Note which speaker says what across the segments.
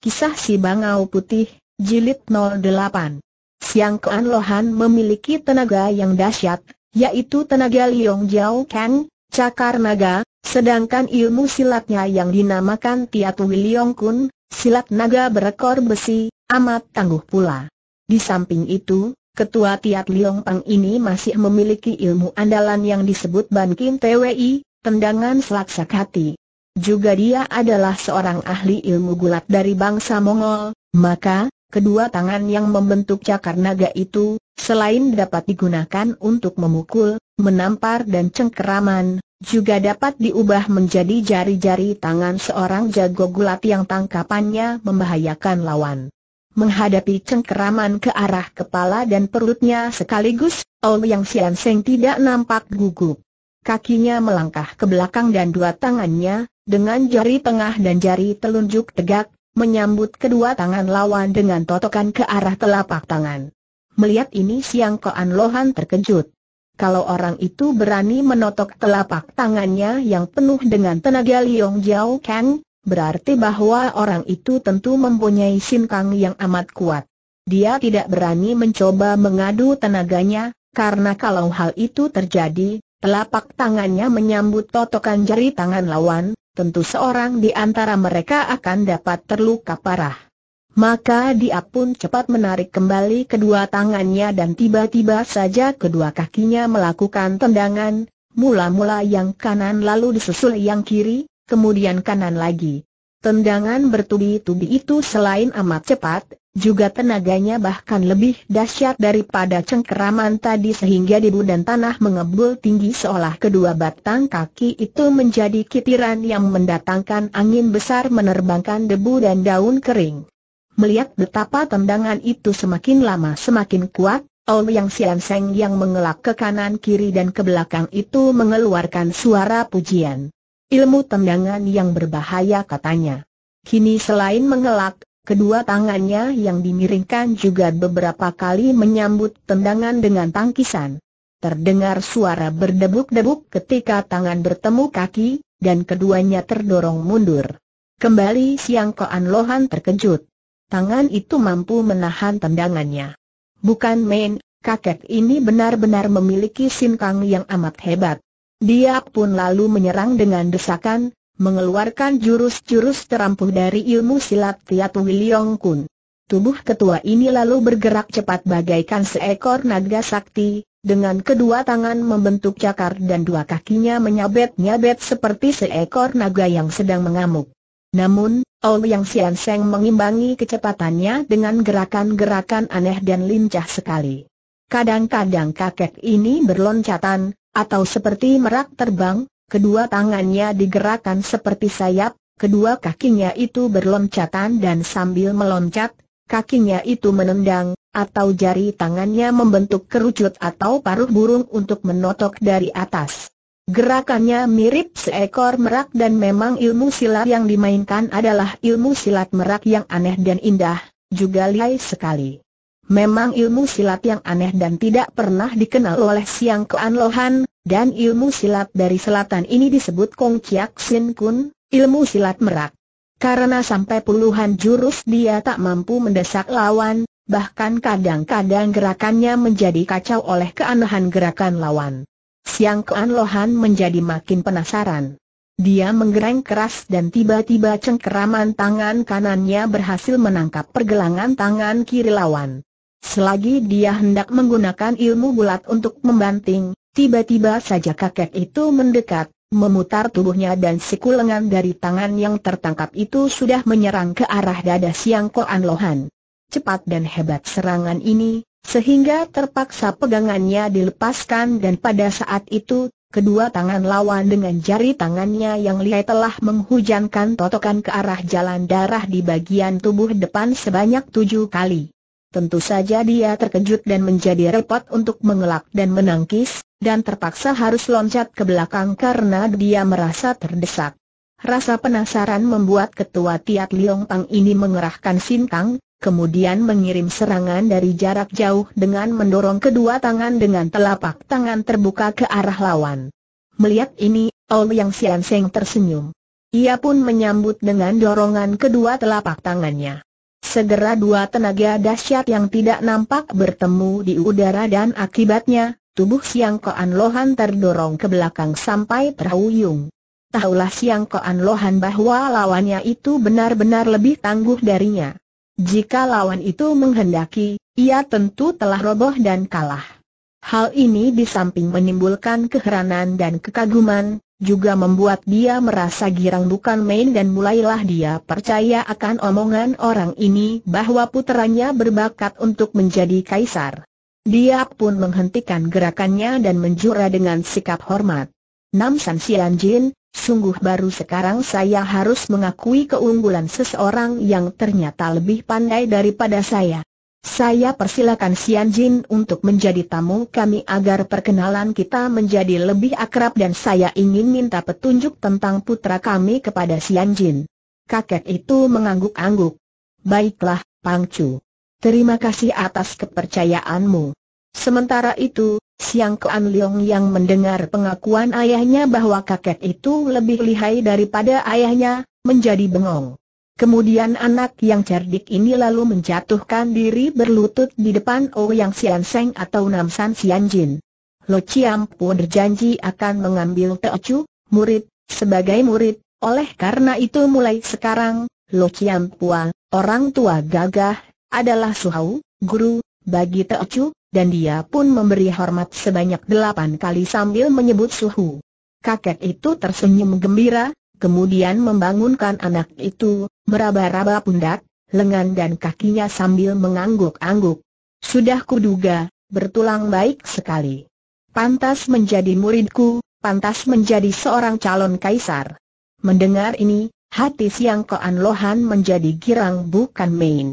Speaker 1: Kisah Si Bangau Putih, Jilid 08 Siang Kean Lohan memiliki tenaga yang dahsyat, yaitu tenaga Liong Jiao Kang, Cakar Naga, sedangkan ilmu silatnya yang dinamakan Tiatui Liong Kun, silat naga berekor besi, amat tangguh pula. Di samping itu, Ketua Tiat Liong Pang ini masih memiliki ilmu andalan yang disebut Ban Kim Twi, tendangan selaksak hati juga dia adalah seorang ahli ilmu gulat dari bangsa Mongol, maka, kedua tangan yang membentuk cakar naga itu, selain dapat digunakan untuk memukul, menampar dan cengkeraman, juga dapat diubah menjadi jari-jari tangan seorang jago gulat yang tangkapannya membahayakan lawan. Menghadapi cengkeraman ke arah kepala dan perutnya sekaligus, Ouyang Yang Sian Seng tidak nampak gugup kakinya melangkah ke belakang dan dua tangannya, dengan jari tengah dan jari telunjuk tegak, menyambut kedua tangan lawan dengan totokan ke arah telapak tangan. Melihat ini Siang Koan Lohan terkejut. Kalau orang itu berani menotok telapak tangannya yang penuh dengan tenaga Liong Jiao Kang, berarti bahwa orang itu tentu mempunyai sinkang yang amat kuat. Dia tidak berani mencoba mengadu tenaganya, karena kalau hal itu terjadi, Telapak tangannya menyambut totokan jari tangan lawan, tentu seorang di antara mereka akan dapat terluka parah. Maka dia pun cepat menarik kembali kedua tangannya dan tiba-tiba saja kedua kakinya melakukan tendangan, mula-mula yang kanan lalu disusul yang kiri, kemudian kanan lagi. Tendangan bertubi-tubi itu selain amat cepat, juga tenaganya bahkan lebih dahsyat daripada cengkeraman tadi sehingga debu dan tanah mengebul tinggi seolah kedua batang kaki itu menjadi kitiran yang mendatangkan angin besar menerbangkan debu dan daun kering. Melihat betapa tendangan itu semakin lama semakin kuat, Ouyang Sian Seng yang mengelak ke kanan kiri dan ke belakang itu mengeluarkan suara pujian. Ilmu tendangan yang berbahaya katanya. Kini selain mengelak, Kedua tangannya yang dimiringkan juga beberapa kali menyambut tendangan dengan tangkisan. Terdengar suara berdebuk-debuk ketika tangan bertemu kaki, dan keduanya terdorong mundur. Kembali siang Koan Lohan terkejut. Tangan itu mampu menahan tendangannya. Bukan main, kakek ini benar-benar memiliki sinkang yang amat hebat. Dia pun lalu menyerang dengan desakan, mengeluarkan jurus-jurus terampuh dari ilmu silat Tiatu Wiliong Kun. Tubuh ketua ini lalu bergerak cepat bagaikan seekor naga sakti, dengan kedua tangan membentuk cakar dan dua kakinya menyabet-nyabet seperti seekor naga yang sedang mengamuk. Namun, Ouyang Sian Seng mengimbangi kecepatannya dengan gerakan-gerakan aneh dan lincah sekali. Kadang-kadang kakek ini berloncatan, atau seperti merak terbang, kedua tangannya digerakkan seperti sayap, kedua kakinya itu berloncatan dan sambil meloncat, kakinya itu menendang, atau jari tangannya membentuk kerucut atau paruh burung untuk menotok dari atas. Gerakannya mirip seekor merak dan memang ilmu silat yang dimainkan adalah ilmu silat merak yang aneh dan indah, juga lihai sekali. Memang ilmu silat yang aneh dan tidak pernah dikenal oleh Siang Kean Lohan, dan ilmu silat dari selatan ini disebut Kong Chiak Sin Kun, ilmu silat merak. Karena sampai puluhan jurus dia tak mampu mendesak lawan, bahkan kadang-kadang gerakannya menjadi kacau oleh keanehan gerakan lawan. Siang Kean Lohan menjadi makin penasaran. Dia menggereng keras dan tiba-tiba cengkeraman tangan kanannya berhasil menangkap pergelangan tangan kiri lawan. Selagi dia hendak menggunakan ilmu bulat untuk membanting, tiba-tiba saja kakek itu mendekat, memutar tubuhnya dan siku lengan dari tangan yang tertangkap itu sudah menyerang ke arah dada Siang Koan Lohan. Cepat dan hebat serangan ini, sehingga terpaksa pegangannya dilepaskan dan pada saat itu Kedua tangan lawan dengan jari tangannya yang lihai telah menghujankan totokan ke arah jalan darah di bagian tubuh depan sebanyak tujuh kali. Tentu saja dia terkejut dan menjadi repot untuk mengelak dan menangkis, dan terpaksa harus loncat ke belakang karena dia merasa terdesak. Rasa penasaran membuat ketua Tiat Liong Pang ini mengerahkan sintang, kemudian mengirim serangan dari jarak jauh dengan mendorong kedua tangan dengan telapak tangan terbuka ke arah lawan. Melihat ini, Yang Xian Seng tersenyum. Ia pun menyambut dengan dorongan kedua telapak tangannya. Segera dua tenaga dahsyat yang tidak nampak bertemu di udara dan akibatnya, tubuh Siang Koan Lohan terdorong ke belakang sampai terhuyung. Tahulah Siang Koan Lohan bahwa lawannya itu benar-benar lebih tangguh darinya. Jika lawan itu menghendaki, ia tentu telah roboh dan kalah. Hal ini di samping menimbulkan keheranan dan kekaguman, juga membuat dia merasa girang bukan main dan mulailah dia percaya akan omongan orang ini bahwa puteranya berbakat untuk menjadi kaisar. Dia pun menghentikan gerakannya dan menjura dengan sikap hormat. Nam San Xian Jin, sungguh baru sekarang saya harus mengakui keunggulan seseorang yang ternyata lebih pandai daripada saya. Saya persilakan Sian Jin untuk menjadi tamu kami agar perkenalan kita menjadi lebih akrab dan saya ingin minta petunjuk tentang putra kami kepada Sian Jin. Kakek itu mengangguk-angguk. Baiklah, Pang Chu. Terima kasih atas kepercayaanmu. Sementara itu, Siang Kean Leong yang mendengar pengakuan ayahnya bahwa kakek itu lebih lihai daripada ayahnya, menjadi bengong. Kemudian anak yang cerdik ini lalu menjatuhkan diri berlutut di depan Ouyang Sian Seng atau Nam San Sian Jin. Lo Chiam berjanji akan mengambil Chu, murid, sebagai murid, oleh karena itu mulai sekarang, Lo Chiam orang tua gagah, adalah Suhau, guru, bagi Chu, dan dia pun memberi hormat sebanyak delapan kali sambil menyebut Suhu. Kakek itu tersenyum gembira, kemudian membangunkan anak itu, meraba-raba pundak, lengan dan kakinya sambil mengangguk-angguk. Sudah kuduga, bertulang baik sekali. Pantas menjadi muridku, pantas menjadi seorang calon kaisar. Mendengar ini, hati siang Koan Lohan menjadi girang bukan main.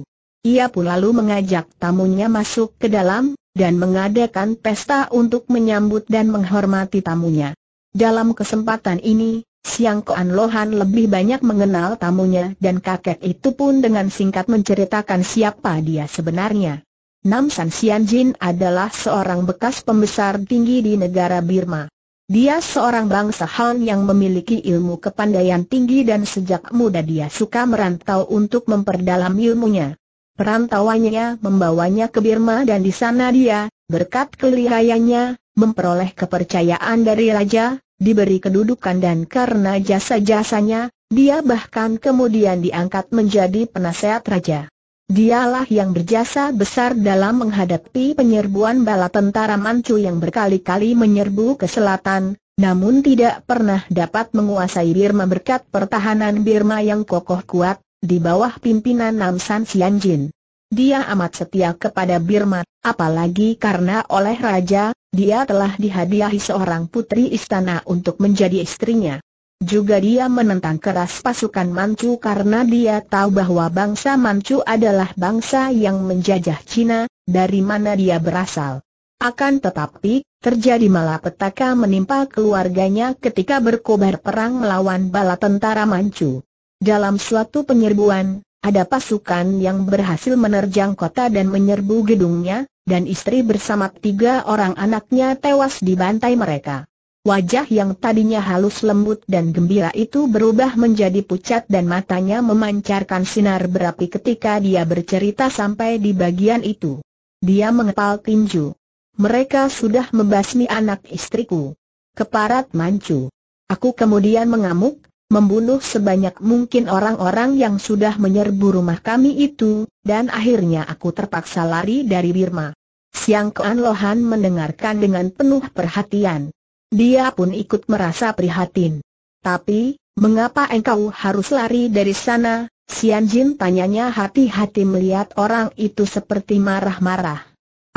Speaker 1: Ia pun lalu mengajak tamunya masuk ke dalam, dan mengadakan pesta untuk menyambut dan menghormati tamunya. Dalam kesempatan ini, Siang Koan Lohan lebih banyak mengenal tamunya dan kakek itu pun dengan singkat menceritakan siapa dia sebenarnya. Nam San Sian Jin adalah seorang bekas pembesar tinggi di negara Birma. Dia seorang bangsa Han yang memiliki ilmu kepandaian tinggi dan sejak muda dia suka merantau untuk memperdalam ilmunya. Perantauannya membawanya ke Birma dan di sana dia, berkat kelihayannya, memperoleh kepercayaan dari raja, diberi kedudukan dan karena jasa-jasanya, dia bahkan kemudian diangkat menjadi penasehat raja. Dialah yang berjasa besar dalam menghadapi penyerbuan bala tentara Manchu yang berkali-kali menyerbu ke selatan, namun tidak pernah dapat menguasai Birma berkat pertahanan Birma yang kokoh kuat, di bawah pimpinan Namsan Sianjin. Dia amat setia kepada Birma, apalagi karena oleh raja, dia telah dihadiahi seorang putri istana untuk menjadi istrinya. Juga dia menentang keras pasukan Manchu karena dia tahu bahwa bangsa Manchu adalah bangsa yang menjajah Cina, dari mana dia berasal. Akan tetapi, terjadi malapetaka menimpa keluarganya ketika berkobar perang melawan bala tentara Manchu. Dalam suatu penyerbuan, ada pasukan yang berhasil menerjang kota dan menyerbu gedungnya, dan istri bersama tiga orang anaknya tewas dibantai mereka. Wajah yang tadinya halus lembut dan gembira itu berubah menjadi pucat dan matanya memancarkan sinar berapi ketika dia bercerita sampai di bagian itu. Dia mengepal tinju. Mereka sudah membasmi anak istriku. Keparat mancu. Aku kemudian mengamuk, membunuh sebanyak mungkin orang-orang yang sudah menyerbu rumah kami itu, dan akhirnya aku terpaksa lari dari Birma. Siang Kean Lohan mendengarkan dengan penuh perhatian. Dia pun ikut merasa prihatin. Tapi, mengapa engkau harus lari dari sana? Sian Jin tanyanya hati-hati melihat orang itu seperti marah-marah.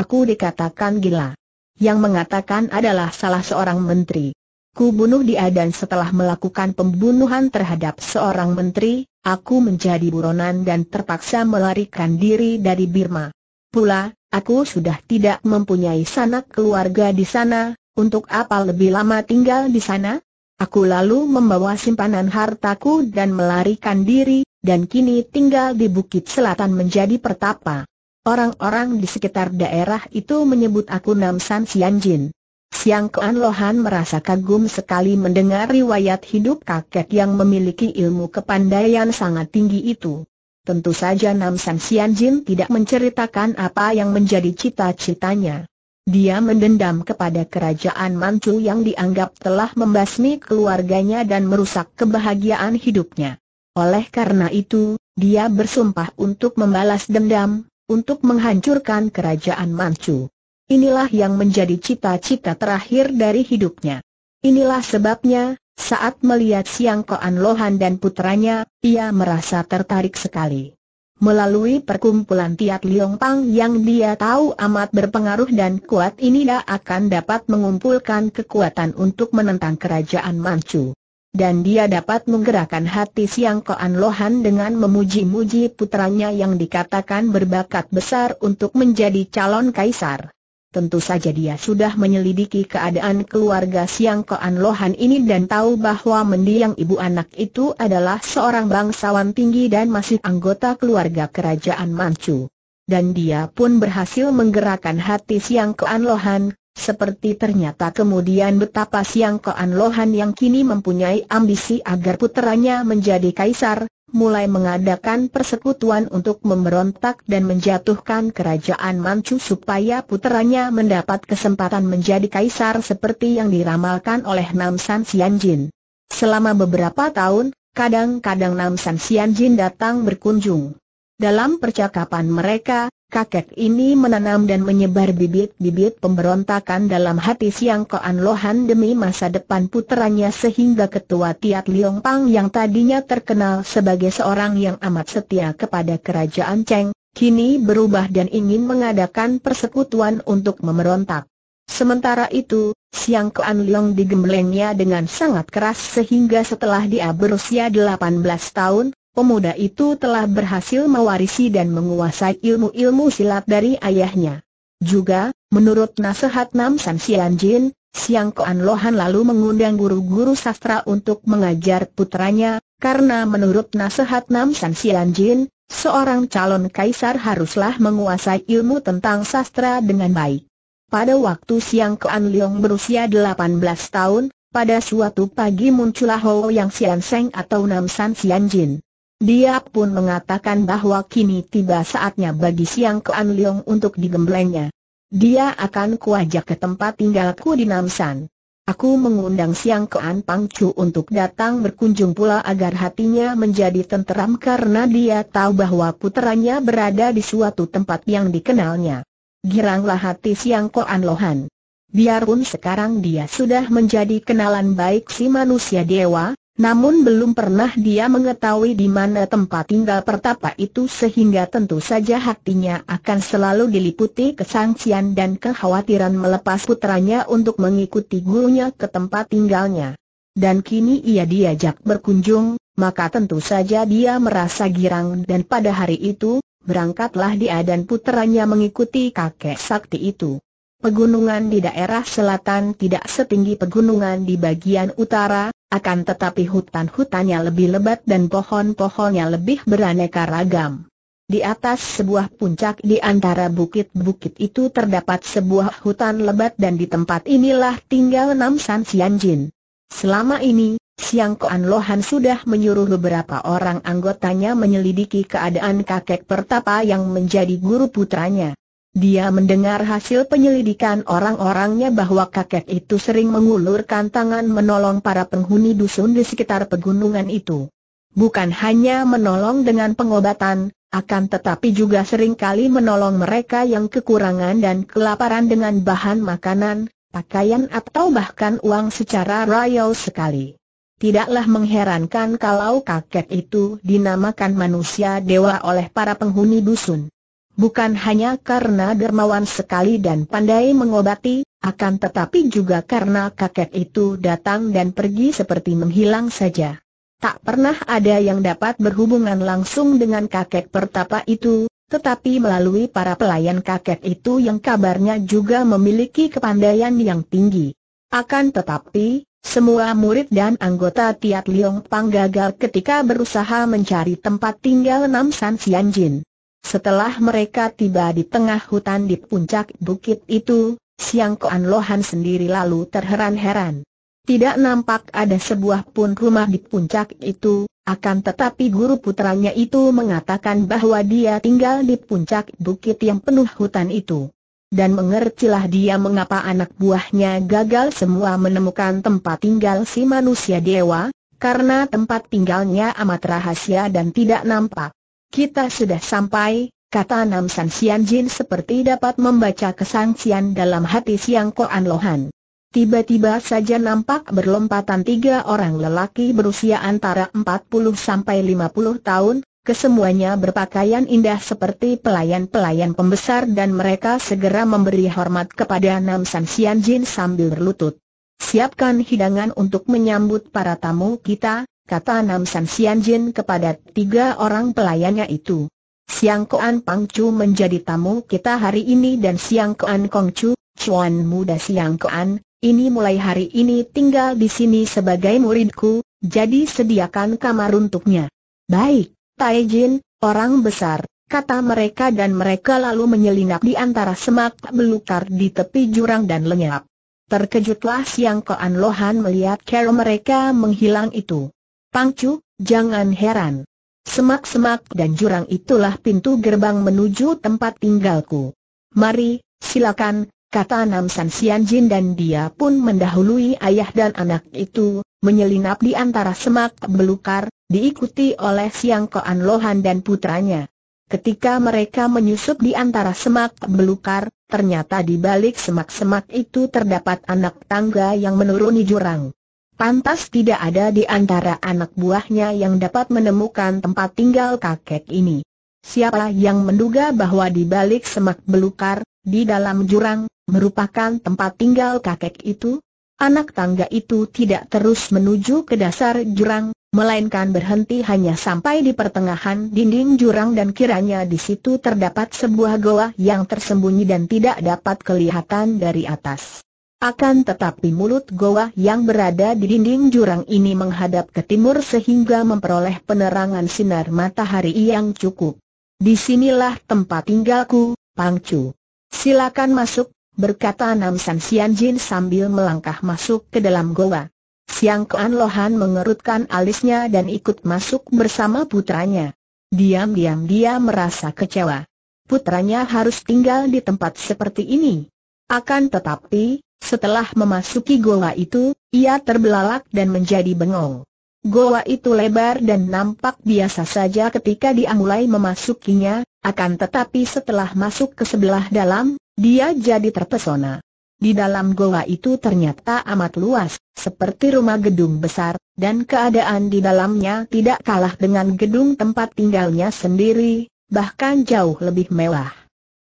Speaker 1: Aku dikatakan gila. Yang mengatakan adalah salah seorang menteri. Ku bunuh dia dan setelah melakukan pembunuhan terhadap seorang menteri, aku menjadi buronan dan terpaksa melarikan diri dari Birma. Pula, aku sudah tidak mempunyai sanak keluarga di sana, untuk apa lebih lama tinggal di sana? Aku lalu membawa simpanan hartaku dan melarikan diri, dan kini tinggal di bukit selatan menjadi pertapa. Orang-orang di sekitar daerah itu menyebut aku Namsan Sianjin. Siang Kean Lohan merasa kagum sekali mendengar riwayat hidup kakek yang memiliki ilmu kepandaian sangat tinggi itu. Tentu saja Nam San Sian Jin tidak menceritakan apa yang menjadi cita-citanya. Dia mendendam kepada kerajaan Manchu yang dianggap telah membasmi keluarganya dan merusak kebahagiaan hidupnya. Oleh karena itu, dia bersumpah untuk membalas dendam, untuk menghancurkan kerajaan Manchu. Inilah yang menjadi cita-cita terakhir dari hidupnya. Inilah sebabnya, saat melihat Siang Koan Lohan dan putranya, ia merasa tertarik sekali. Melalui perkumpulan Tiat Liong Pang yang dia tahu amat berpengaruh dan kuat ini dia akan dapat mengumpulkan kekuatan untuk menentang kerajaan Manchu. Dan dia dapat menggerakkan hati Siang Koan Lohan dengan memuji-muji putranya yang dikatakan berbakat besar untuk menjadi calon kaisar. Tentu saja dia sudah menyelidiki keadaan keluarga Siang Koan Lohan ini dan tahu bahwa mendiang ibu anak itu adalah seorang bangsawan tinggi dan masih anggota keluarga kerajaan Manchu. Dan dia pun berhasil menggerakkan hati Siang Koan Lohan, seperti ternyata kemudian betapa Siang Koan Lohan yang kini mempunyai ambisi agar putranya menjadi kaisar, mulai mengadakan persekutuan untuk memberontak dan menjatuhkan kerajaan Manchu supaya puteranya mendapat kesempatan menjadi kaisar seperti yang diramalkan oleh Namsan Sianjin. Selama beberapa tahun, kadang-kadang Namsan Sianjin datang berkunjung. Dalam percakapan mereka, kakek ini menanam dan menyebar bibit-bibit pemberontakan dalam hati Siang Koan Lohan demi masa depan puteranya sehingga ketua Tiat Liong Pang yang tadinya terkenal sebagai seorang yang amat setia kepada kerajaan Cheng, kini berubah dan ingin mengadakan persekutuan untuk memberontak. Sementara itu, Siang Koan Liong digemblengnya dengan sangat keras sehingga setelah dia berusia 18 tahun, pemuda itu telah berhasil mewarisi dan menguasai ilmu-ilmu silat dari ayahnya. Juga, menurut nasihat Nam San Sian Jin, Siang Koan Lohan lalu mengundang guru-guru sastra untuk mengajar putranya, karena menurut nasihat Nam San Sian Jin, seorang calon kaisar haruslah menguasai ilmu tentang sastra dengan baik. Pada waktu Siang Koan Leong berusia 18 tahun, pada suatu pagi muncullah Ho Yang Sian Seng atau Nam San Sian Jin. Dia pun mengatakan bahwa kini tiba saatnya bagi Siang Kuan Leong untuk digemblengnya. Dia akan kuajak ke tempat tinggalku di Namsan. Aku mengundang Siang Pang Pangcu untuk datang berkunjung pula agar hatinya menjadi tenteram karena dia tahu bahwa putranya berada di suatu tempat yang dikenalnya. Giranglah hati Siang Kean Lohan. Biarpun sekarang dia sudah menjadi kenalan baik si manusia dewa, namun belum pernah dia mengetahui di mana tempat tinggal pertapa itu sehingga tentu saja hatinya akan selalu diliputi kesangsian dan kekhawatiran melepas putranya untuk mengikuti gurunya ke tempat tinggalnya. Dan kini ia diajak berkunjung, maka tentu saja dia merasa girang dan pada hari itu, berangkatlah dia dan putranya mengikuti kakek sakti itu. Pegunungan di daerah selatan tidak setinggi pegunungan di bagian utara, akan tetapi hutan-hutannya lebih lebat dan pohon-pohonnya lebih beraneka ragam. Di atas sebuah puncak di antara bukit-bukit itu terdapat sebuah hutan lebat dan di tempat inilah tinggal enam San Jin. Selama ini, Siang Koan Lohan sudah menyuruh beberapa orang anggotanya menyelidiki keadaan kakek pertapa yang menjadi guru putranya. Dia mendengar hasil penyelidikan orang-orangnya bahwa kakek itu sering mengulurkan tangan menolong para penghuni dusun di sekitar pegunungan itu. Bukan hanya menolong dengan pengobatan, akan tetapi juga seringkali menolong mereka yang kekurangan dan kelaparan dengan bahan makanan, pakaian atau bahkan uang secara rayau sekali. Tidaklah mengherankan kalau kakek itu dinamakan manusia dewa oleh para penghuni dusun bukan hanya karena dermawan sekali dan pandai mengobati, akan tetapi juga karena kakek itu datang dan pergi seperti menghilang saja. Tak pernah ada yang dapat berhubungan langsung dengan kakek pertapa itu, tetapi melalui para pelayan kakek itu yang kabarnya juga memiliki kepandaian yang tinggi. Akan tetapi, semua murid dan anggota Tiat Liong Pang gagal ketika berusaha mencari tempat tinggal Nam San Jin. Setelah mereka tiba di tengah hutan di puncak bukit itu, Siang Koan Lohan sendiri lalu terheran-heran. Tidak nampak ada sebuah pun rumah di puncak itu, akan tetapi guru putranya itu mengatakan bahwa dia tinggal di puncak bukit yang penuh hutan itu. Dan mengertilah dia mengapa anak buahnya gagal semua menemukan tempat tinggal si manusia dewa, karena tempat tinggalnya amat rahasia dan tidak nampak. Kita sudah sampai, kata Nam San Sian Jin seperti dapat membaca kesangsian dalam hati Siang Koan Lohan. Tiba-tiba saja nampak berlompatan tiga orang lelaki berusia antara 40 sampai 50 tahun, kesemuanya berpakaian indah seperti pelayan-pelayan pembesar dan mereka segera memberi hormat kepada Nam San Sian Jin sambil berlutut. Siapkan hidangan untuk menyambut para tamu kita, kata Nam San Sian Jin kepada tiga orang pelayannya itu. Siang Koan Pang Chu menjadi tamu kita hari ini dan Siang Koan Kong Chu, Chuan muda Siang Koan, ini mulai hari ini tinggal di sini sebagai muridku, jadi sediakan kamar untuknya. Baik, Tai Jin, orang besar, kata mereka dan mereka lalu menyelinap di antara semak belukar di tepi jurang dan lenyap. Terkejutlah Siang Koan Lohan melihat cara mereka menghilang itu. Pangcu, jangan heran. Semak-semak dan jurang itulah pintu gerbang menuju tempat tinggalku. Mari, silakan, kata Nam San Sian Jin dan dia pun mendahului ayah dan anak itu, menyelinap di antara semak belukar, diikuti oleh Siang Koan Lohan dan putranya. Ketika mereka menyusup di antara semak belukar, ternyata di balik semak-semak itu terdapat anak tangga yang menuruni jurang. Pantas tidak ada di antara anak buahnya yang dapat menemukan tempat tinggal kakek ini. Siapa yang menduga bahwa di balik semak belukar, di dalam jurang, merupakan tempat tinggal kakek itu? Anak tangga itu tidak terus menuju ke dasar jurang, melainkan berhenti hanya sampai di pertengahan dinding jurang dan kiranya di situ terdapat sebuah goa yang tersembunyi dan tidak dapat kelihatan dari atas. Akan tetapi mulut goa yang berada di dinding jurang ini menghadap ke timur sehingga memperoleh penerangan sinar matahari yang cukup. Disinilah tempat tinggalku, Pangcu. Silakan masuk, berkata Nam San Sian Jin sambil melangkah masuk ke dalam goa. Siang Kuan Lohan mengerutkan alisnya dan ikut masuk bersama putranya. Diam-diam dia merasa kecewa. Putranya harus tinggal di tempat seperti ini. Akan tetapi, setelah memasuki goa itu, ia terbelalak dan menjadi bengong. Goa itu lebar dan nampak biasa saja ketika dia mulai memasukinya, akan tetapi setelah masuk ke sebelah dalam, dia jadi terpesona. Di dalam goa itu ternyata amat luas, seperti rumah gedung besar, dan keadaan di dalamnya tidak kalah dengan gedung tempat tinggalnya sendiri, bahkan jauh lebih mewah.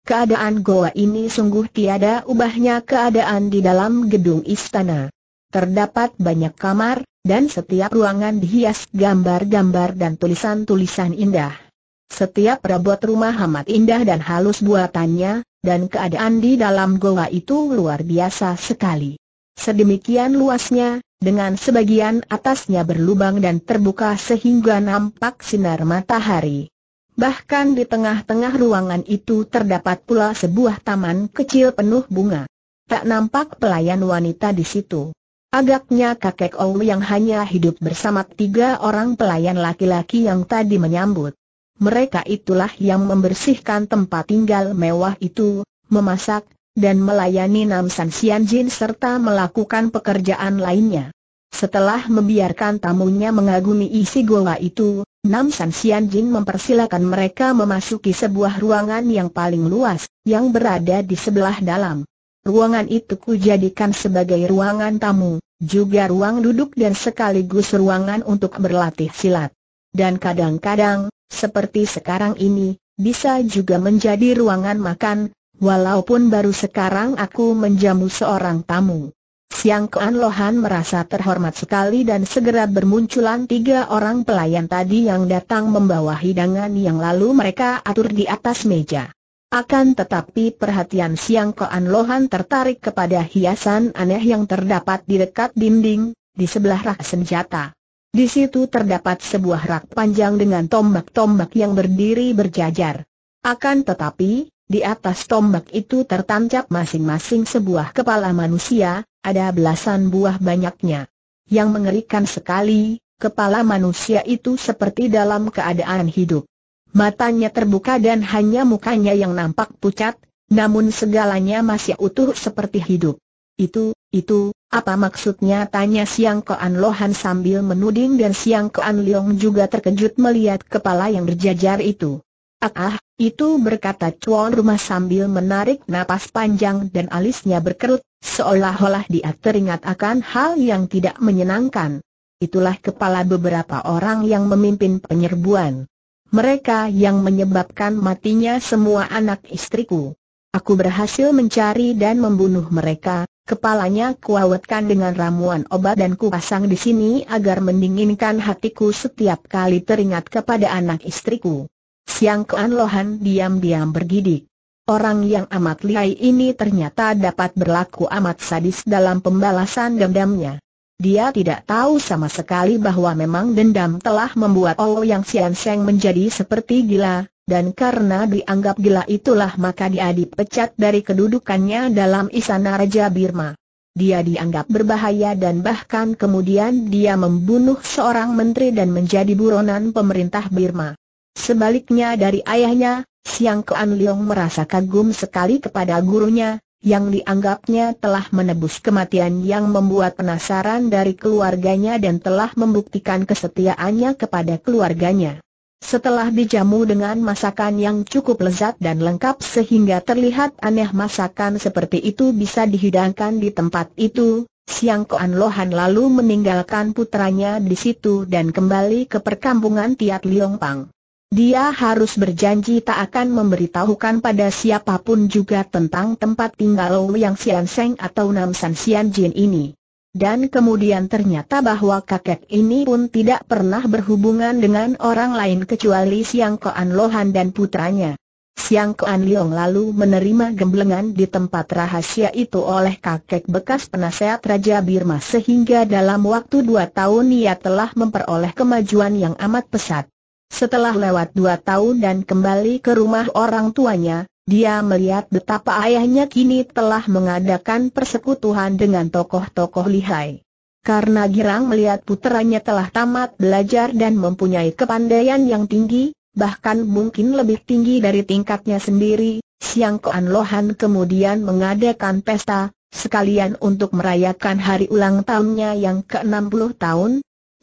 Speaker 1: Keadaan goa ini sungguh tiada ubahnya keadaan di dalam gedung istana. Terdapat banyak kamar, dan setiap ruangan dihias gambar-gambar dan tulisan-tulisan indah. Setiap perabot rumah amat indah dan halus buatannya, dan keadaan di dalam goa itu luar biasa sekali. Sedemikian luasnya, dengan sebagian atasnya berlubang dan terbuka sehingga nampak sinar matahari. Bahkan di tengah-tengah ruangan itu terdapat pula sebuah taman kecil penuh bunga. Tak nampak pelayan wanita di situ. Agaknya kakek Ou yang hanya hidup bersama tiga orang pelayan laki-laki yang tadi menyambut. Mereka itulah yang membersihkan tempat tinggal mewah itu, memasak, dan melayani Namsan Jin serta melakukan pekerjaan lainnya. Setelah membiarkan tamunya mengagumi isi goa itu, Nam San Sian Jin mempersilakan mereka memasuki sebuah ruangan yang paling luas, yang berada di sebelah dalam. Ruangan itu kujadikan sebagai ruangan tamu, juga ruang duduk dan sekaligus ruangan untuk berlatih silat. Dan kadang-kadang, seperti sekarang ini, bisa juga menjadi ruangan makan, walaupun baru sekarang aku menjamu seorang tamu. Siang Koan Lohan merasa terhormat sekali dan segera bermunculan tiga orang pelayan tadi yang datang membawa hidangan yang lalu mereka atur di atas meja. Akan tetapi perhatian Siang Koan Lohan tertarik kepada hiasan aneh yang terdapat di dekat dinding, di sebelah rak senjata. Di situ terdapat sebuah rak panjang dengan tombak-tombak yang berdiri berjajar. Akan tetapi, di atas tombak itu tertancap masing-masing sebuah kepala manusia, ada belasan buah banyaknya. Yang mengerikan sekali, kepala manusia itu seperti dalam keadaan hidup. Matanya terbuka dan hanya mukanya yang nampak pucat, namun segalanya masih utuh seperti hidup. Itu, itu, apa maksudnya tanya Siang Koan Lohan sambil menuding dan Siang Koan Leong juga terkejut melihat kepala yang berjajar itu. Ah, ah itu berkata cuan Rumah sambil menarik napas panjang dan alisnya berkerut, seolah-olah dia teringat akan hal yang tidak menyenangkan. Itulah kepala beberapa orang yang memimpin penyerbuan. Mereka yang menyebabkan matinya semua anak istriku. Aku berhasil mencari dan membunuh mereka, kepalanya kuawetkan dengan ramuan obat dan kupasang di sini agar mendinginkan hatiku setiap kali teringat kepada anak istriku. Siang Kean Lohan diam-diam bergidik. Orang yang amat lihai ini ternyata dapat berlaku amat sadis dalam pembalasan dendamnya. Dia tidak tahu sama sekali bahwa memang dendam telah membuat Ou oh Yang Sian Seng menjadi seperti gila, dan karena dianggap gila itulah maka dia dipecat dari kedudukannya dalam istana Raja Birma. Dia dianggap berbahaya dan bahkan kemudian dia membunuh seorang menteri dan menjadi buronan pemerintah Birma. Sebaliknya dari ayahnya, Siang Kean Leong merasa kagum sekali kepada gurunya, yang dianggapnya telah menebus kematian yang membuat penasaran dari keluarganya dan telah membuktikan kesetiaannya kepada keluarganya. Setelah dijamu dengan masakan yang cukup lezat dan lengkap sehingga terlihat aneh masakan seperti itu bisa dihidangkan di tempat itu, Siang Koan Lohan lalu meninggalkan putranya di situ dan kembali ke perkampungan Tiat Liong Pang. Dia harus berjanji tak akan memberitahukan pada siapapun juga tentang tempat tinggal Yang Sian Seng atau Nam San Sian Jin ini. Dan kemudian ternyata bahwa kakek ini pun tidak pernah berhubungan dengan orang lain kecuali Siang Koan Lohan dan putranya. Siang Koan Leong lalu menerima gemblengan di tempat rahasia itu oleh kakek bekas penasehat Raja Birma sehingga dalam waktu dua tahun ia telah memperoleh kemajuan yang amat pesat. Setelah lewat dua tahun dan kembali ke rumah orang tuanya, dia melihat betapa ayahnya kini telah mengadakan persekutuan dengan tokoh-tokoh lihai. Karena Girang melihat putranya telah tamat belajar dan mempunyai kepandaian yang tinggi, bahkan mungkin lebih tinggi dari tingkatnya sendiri, Siang Koan Lohan kemudian mengadakan pesta, sekalian untuk merayakan hari ulang tahunnya yang ke-60 tahun.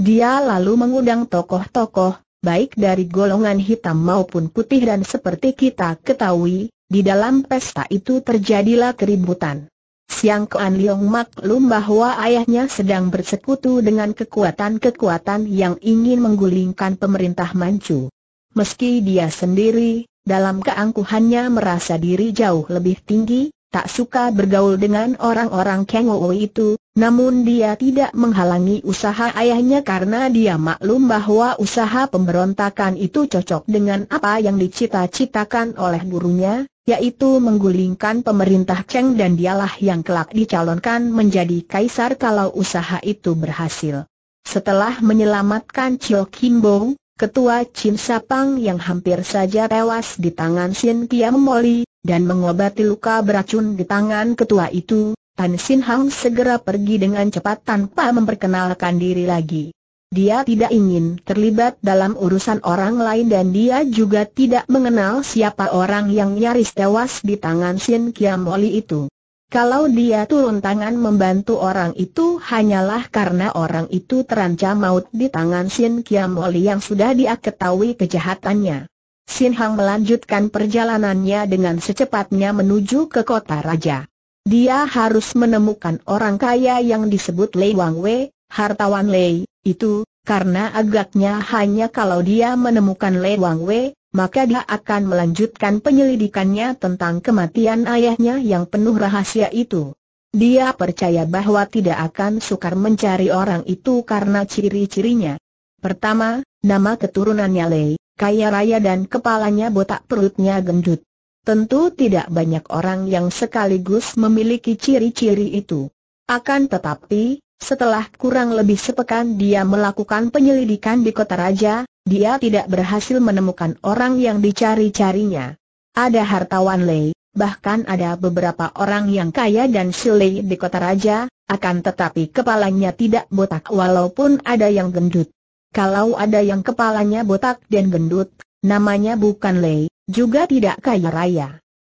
Speaker 1: Dia lalu mengundang tokoh-tokoh, baik dari golongan hitam maupun putih dan seperti kita ketahui, di dalam pesta itu terjadilah keributan. Siang Kuan Liong maklum bahwa ayahnya sedang bersekutu dengan kekuatan-kekuatan yang ingin menggulingkan pemerintah Manchu. Meski dia sendiri, dalam keangkuhannya merasa diri jauh lebih tinggi, tak suka bergaul dengan orang-orang Kengowo itu, namun dia tidak menghalangi usaha ayahnya karena dia maklum bahwa usaha pemberontakan itu cocok dengan apa yang dicita-citakan oleh gurunya, yaitu menggulingkan pemerintah Cheng dan dialah yang kelak dicalonkan menjadi kaisar kalau usaha itu berhasil. Setelah menyelamatkan Chio Kim Bo, ketua Chin Sapang yang hampir saja tewas di tangan Sin Kiam Moli, dan mengobati luka beracun di tangan ketua itu, Tan Sin Hang segera pergi dengan cepat tanpa memperkenalkan diri lagi. Dia tidak ingin terlibat dalam urusan orang lain dan dia juga tidak mengenal siapa orang yang nyaris tewas di tangan Sin Kiam Kiamoli itu. Kalau dia turun tangan membantu orang itu hanyalah karena orang itu terancam maut di tangan Sin Kiam Kiamoli yang sudah dia ketahui kejahatannya. Sin Hang melanjutkan perjalanannya dengan secepatnya menuju ke kota raja. Dia harus menemukan orang kaya yang disebut Lei Wang Wei, hartawan Lei, itu, karena agaknya hanya kalau dia menemukan Lei Wang Wei, maka dia akan melanjutkan penyelidikannya tentang kematian ayahnya yang penuh rahasia itu. Dia percaya bahwa tidak akan sukar mencari orang itu karena ciri-cirinya. Pertama, nama keturunannya Lei, kaya raya dan kepalanya botak perutnya gendut. Tentu tidak banyak orang yang sekaligus memiliki ciri-ciri itu. Akan tetapi, setelah kurang lebih sepekan dia melakukan penyelidikan di kota raja, dia tidak berhasil menemukan orang yang dicari-carinya. Ada hartawan Lei, bahkan ada beberapa orang yang kaya dan silei di kota raja, akan tetapi kepalanya tidak botak walaupun ada yang gendut. Kalau ada yang kepalanya botak dan gendut, namanya bukan Lei, juga tidak kaya raya.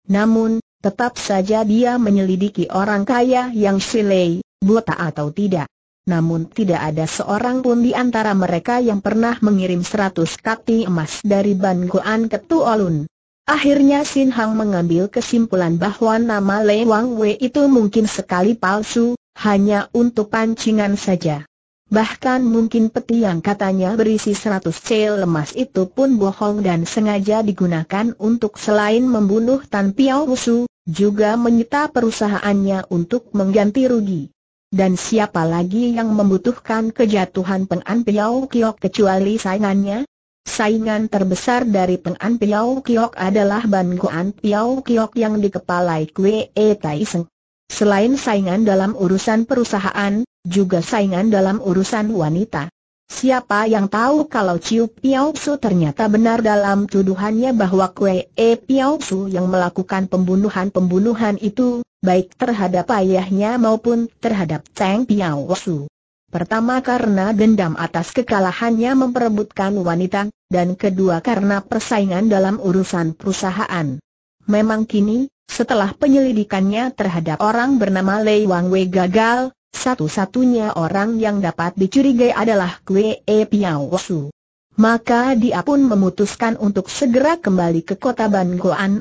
Speaker 1: Namun, tetap saja dia menyelidiki orang kaya yang si Lei, botak atau tidak. Namun tidak ada seorang pun di antara mereka yang pernah mengirim seratus kati emas dari Banguan ke Tuolun. Akhirnya Sin Hang mengambil kesimpulan bahwa nama Lei Wang Wei itu mungkin sekali palsu, hanya untuk pancingan saja. Bahkan mungkin peti yang katanya berisi 100 cel lemas itu pun bohong dan sengaja digunakan untuk selain membunuh Tan Piao Musu, juga menyita perusahaannya untuk mengganti rugi. Dan siapa lagi yang membutuhkan kejatuhan Peng'an Piao Kiok kecuali saingannya? Saingan terbesar dari Peng'an Piao Kiok adalah Ban Goan Piao Kiok yang dikepalai Kwe E Tai Seng. Selain saingan dalam urusan perusahaan, juga saingan dalam urusan wanita. Siapa yang tahu kalau Ciu Piao Su ternyata benar dalam tuduhannya bahwa Kue E Piao Su yang melakukan pembunuhan-pembunuhan itu, baik terhadap ayahnya maupun terhadap Cheng Piao Su. Pertama karena dendam atas kekalahannya memperebutkan wanita, dan kedua karena persaingan dalam urusan perusahaan. Memang kini, setelah penyelidikannya terhadap orang bernama Lei Wang Wei gagal, satu-satunya orang yang dapat dicurigai adalah Kwe E Piao Su. Maka dia pun memutuskan untuk segera kembali ke kota Ban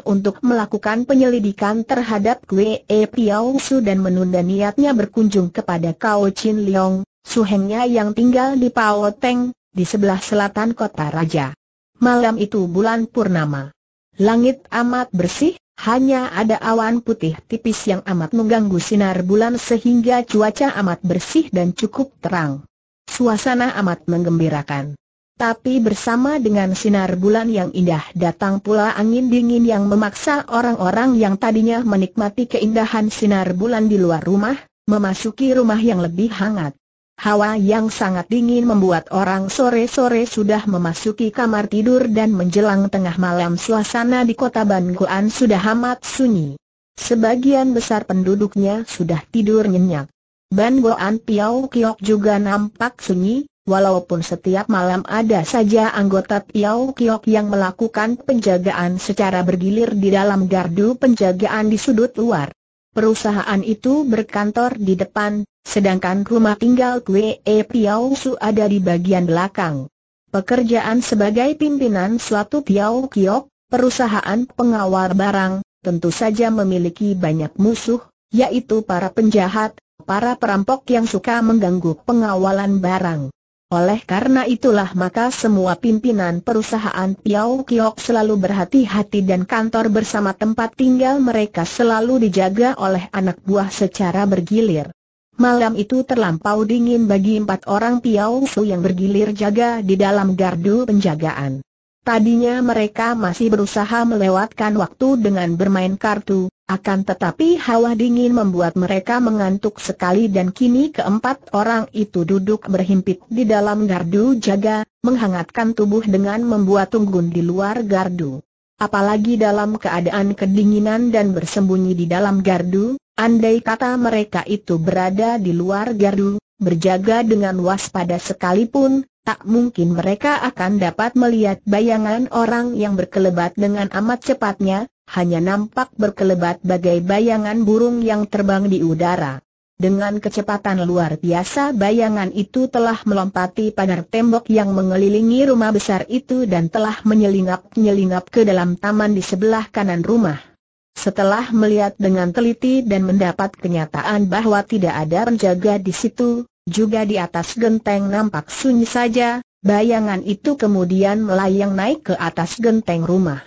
Speaker 1: untuk melakukan penyelidikan terhadap Kwe E Piao Su dan menunda niatnya berkunjung kepada Kao Chin Leong, suhengnya yang tinggal di Pao Teng, di sebelah selatan kota Raja. Malam itu bulan Purnama. Langit amat bersih, hanya ada awan putih tipis yang amat mengganggu sinar bulan sehingga cuaca amat bersih dan cukup terang. Suasana amat menggembirakan. Tapi bersama dengan sinar bulan yang indah datang pula angin dingin yang memaksa orang-orang yang tadinya menikmati keindahan sinar bulan di luar rumah, memasuki rumah yang lebih hangat. Hawa yang sangat dingin membuat orang sore-sore sudah memasuki kamar tidur dan menjelang tengah malam suasana di kota Banguan sudah amat sunyi. Sebagian besar penduduknya sudah tidur nyenyak. Banguan Piau Kiok juga nampak sunyi, walaupun setiap malam ada saja anggota Piau Kiok yang melakukan penjagaan secara bergilir di dalam gardu penjagaan di sudut luar. Perusahaan itu berkantor di depan Sedangkan rumah tinggal Kue E Piao Su ada di bagian belakang. Pekerjaan sebagai pimpinan suatu piau Kiok, perusahaan pengawal barang, tentu saja memiliki banyak musuh, yaitu para penjahat, para perampok yang suka mengganggu pengawalan barang. Oleh karena itulah maka semua pimpinan perusahaan piau Kiok selalu berhati-hati dan kantor bersama tempat tinggal mereka selalu dijaga oleh anak buah secara bergilir. Malam itu terlampau dingin bagi empat orang Piao Su yang bergilir jaga di dalam gardu penjagaan. Tadinya mereka masih berusaha melewatkan waktu dengan bermain kartu, akan tetapi hawa dingin membuat mereka mengantuk sekali dan kini keempat orang itu duduk berhimpit di dalam gardu jaga, menghangatkan tubuh dengan membuat tunggun di luar gardu. Apalagi dalam keadaan kedinginan dan bersembunyi di dalam gardu, Andai kata mereka itu berada di luar gardu, berjaga dengan waspada sekalipun, tak mungkin mereka akan dapat melihat bayangan orang yang berkelebat dengan amat cepatnya, hanya nampak berkelebat bagai bayangan burung yang terbang di udara. Dengan kecepatan luar biasa bayangan itu telah melompati pagar tembok yang mengelilingi rumah besar itu dan telah menyelinap-nyelinap ke dalam taman di sebelah kanan rumah. Setelah melihat dengan teliti dan mendapat kenyataan bahwa tidak ada penjaga di situ, juga di atas genteng nampak sunyi saja, bayangan itu kemudian melayang naik ke atas genteng rumah.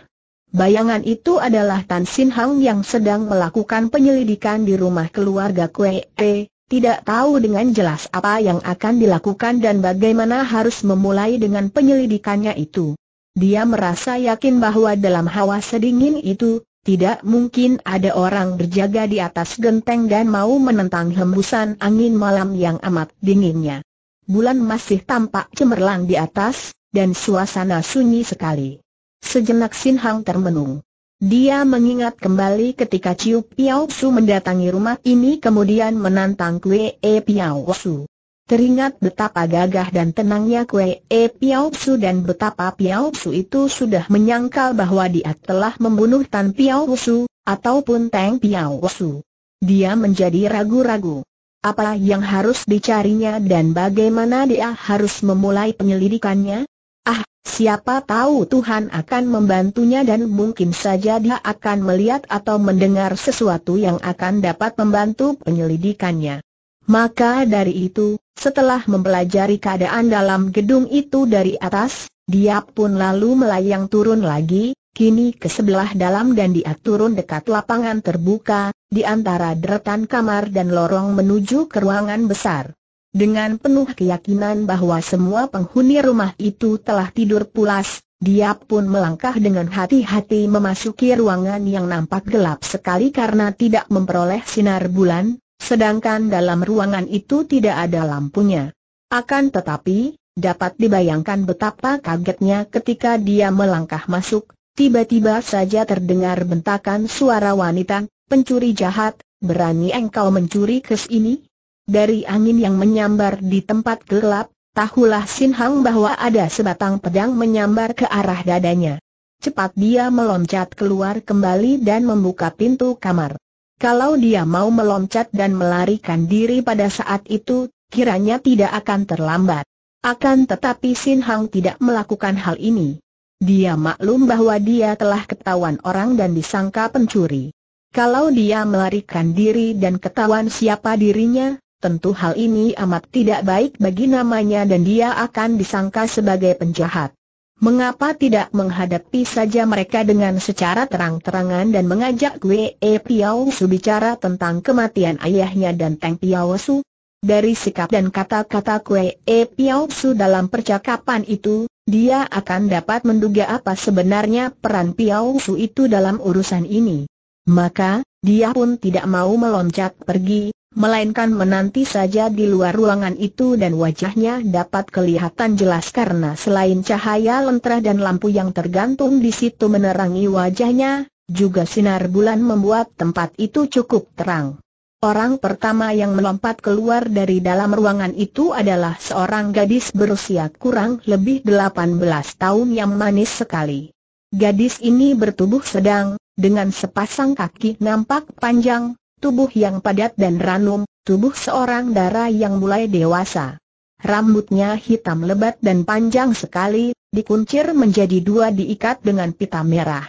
Speaker 1: Bayangan itu adalah Tan Sin Hang yang sedang melakukan penyelidikan di rumah keluarga Kue e, tidak tahu dengan jelas apa yang akan dilakukan dan bagaimana harus memulai dengan penyelidikannya itu. Dia merasa yakin bahwa dalam hawa sedingin itu, tidak mungkin ada orang berjaga di atas genteng dan mau menentang hembusan angin malam yang amat dinginnya. Bulan masih tampak cemerlang di atas, dan suasana sunyi sekali. Sejenak Sin Hang termenung. Dia mengingat kembali ketika Ciu Piao Su mendatangi rumah ini kemudian menantang Kue E Piao Su. Teringat betapa gagah dan tenangnya Kue E Piao Su dan betapa Piao Su itu sudah menyangkal bahwa dia telah membunuh Tan Piao Su, ataupun Teng Piao Su. Dia menjadi ragu-ragu. Apa yang harus dicarinya dan bagaimana dia harus memulai penyelidikannya? Ah, siapa tahu Tuhan akan membantunya dan mungkin saja dia akan melihat atau mendengar sesuatu yang akan dapat membantu penyelidikannya. Maka dari itu, setelah mempelajari keadaan dalam gedung itu dari atas, dia pun lalu melayang turun lagi, kini ke sebelah dalam dan dia turun dekat lapangan terbuka, di antara deretan kamar dan lorong menuju ke ruangan besar. Dengan penuh keyakinan bahwa semua penghuni rumah itu telah tidur pulas, dia pun melangkah dengan hati-hati memasuki ruangan yang nampak gelap sekali karena tidak memperoleh sinar bulan, Sedangkan dalam ruangan itu tidak ada lampunya. Akan tetapi, dapat dibayangkan betapa kagetnya ketika dia melangkah masuk, tiba-tiba saja terdengar bentakan suara wanita, pencuri jahat, berani engkau mencuri kes ini? Dari angin yang menyambar di tempat gelap, tahulah Sin Hang bahwa ada sebatang pedang menyambar ke arah dadanya. Cepat dia meloncat keluar kembali dan membuka pintu kamar. Kalau dia mau meloncat dan melarikan diri pada saat itu, kiranya tidak akan terlambat. Akan tetapi Sin Hang tidak melakukan hal ini. Dia maklum bahwa dia telah ketahuan orang dan disangka pencuri. Kalau dia melarikan diri dan ketahuan siapa dirinya, tentu hal ini amat tidak baik bagi namanya dan dia akan disangka sebagai penjahat. Mengapa tidak menghadapi saja mereka dengan secara terang-terangan dan mengajak Wei Piao Su bicara tentang kematian ayahnya dan Teng Piao Su? Dari sikap dan kata-kata Wei Piao Su dalam percakapan itu, dia akan dapat menduga apa sebenarnya peran Piao Su itu dalam urusan ini. Maka, dia pun tidak mau meloncat pergi, melainkan menanti saja di luar ruangan itu dan wajahnya dapat kelihatan jelas karena selain cahaya lentera dan lampu yang tergantung di situ menerangi wajahnya, juga sinar bulan membuat tempat itu cukup terang. Orang pertama yang melompat keluar dari dalam ruangan itu adalah seorang gadis berusia kurang lebih 18 tahun yang manis sekali. Gadis ini bertubuh sedang, dengan sepasang kaki nampak panjang, tubuh yang padat dan ranum, tubuh seorang dara yang mulai dewasa. Rambutnya hitam lebat dan panjang sekali, dikuncir menjadi dua diikat dengan pita merah.